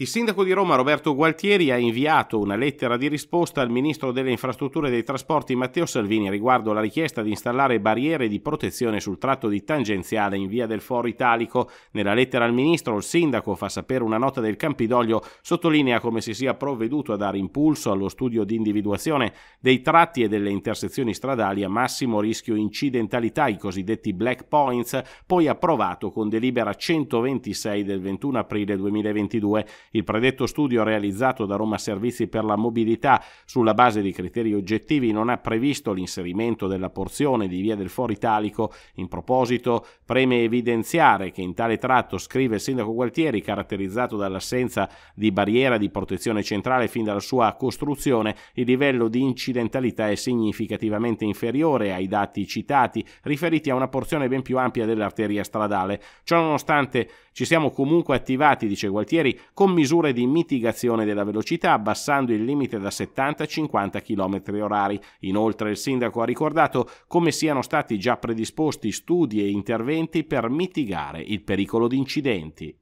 Il sindaco di Roma Roberto Gualtieri ha inviato una lettera di risposta al ministro delle infrastrutture e dei trasporti Matteo Salvini riguardo la richiesta di installare barriere di protezione sul tratto di tangenziale in via del Foro Italico. Nella lettera al ministro il sindaco fa sapere una nota del Campidoglio, sottolinea come si sia provveduto a dare impulso allo studio di individuazione dei tratti e delle intersezioni stradali a massimo rischio incidentalità, i cosiddetti black points, poi approvato con delibera 126 del 21 aprile 2022. Il predetto studio realizzato da Roma Servizi per la Mobilità sulla base di criteri oggettivi non ha previsto l'inserimento della porzione di via del Foro Italico. In proposito, preme evidenziare che in tale tratto, scrive il sindaco Gualtieri, caratterizzato dall'assenza di barriera di protezione centrale fin dalla sua costruzione, il livello di incidentalità è significativamente inferiore ai dati citati, riferiti a una porzione ben più ampia dell'arteria stradale. Ciononostante, ci siamo comunque attivati, dice Gualtieri, con misure di mitigazione della velocità abbassando il limite da 70 a 50 km h Inoltre il sindaco ha ricordato come siano stati già predisposti studi e interventi per mitigare il pericolo di incidenti.